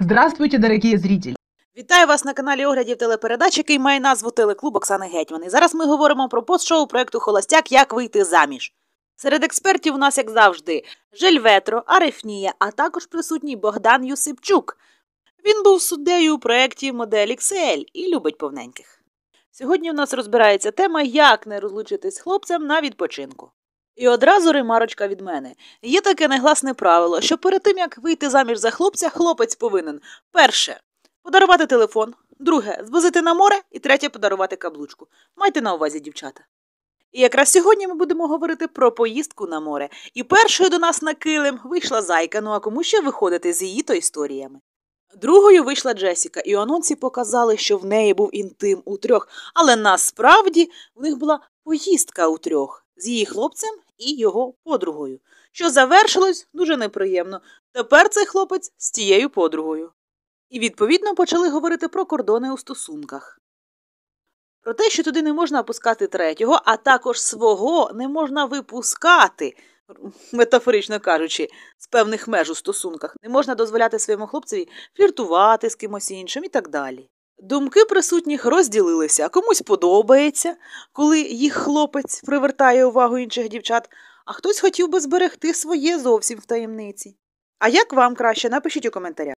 Здравствуйте, дорогі зрителі! Вітаю вас на каналі оглядів телепередач, який має назву Телеклуб Оксани Гетьман. І зараз ми говоримо про постшоу проекту Холостяк Як вийти заміж. Серед експертів у нас, як завжди, Жель Ветро, Арефнія, а також присутній Богдан Юсипчук. Він був суддею у проєкті Модель XL і любить повненьких. Сьогодні у нас розбирається тема, як не розлучитись з хлопцем на відпочинку. І одразу ремарочка від мене. Є таке негласне правило, що перед тим як вийти заміж за хлопця, хлопець повинен перше подарувати телефон, друге звозити на море і третє подарувати каблучку. Майте на увазі, дівчата. І якраз сьогодні ми будемо говорити про поїздку на море. І першою до нас на килим вийшла зайка, ну а кому ще виходити з її то історіями. Другою вийшла Джесіка, і у анонсі показали, що в неї був інтим у трьох, але насправді в них була поїздка у трьох з її хлопцем і його подругою, що завершилось дуже неприємно. Тепер цей хлопець з тією подругою. І відповідно почали говорити про кордони у стосунках. Про те, що туди не можна пускати третього, а також свого не можна випускати метафорично кажучи, з певних меж у стосунках, не можна дозволяти своєму хлопцеві фліртувати з кимось іншим і так далі. Думки присутніх розділилися, комусь подобається, коли їх хлопець привертає увагу інших дівчат, а хтось хотів би зберегти своє зовсім в таємниці. А як вам краще, напишіть у коментарях.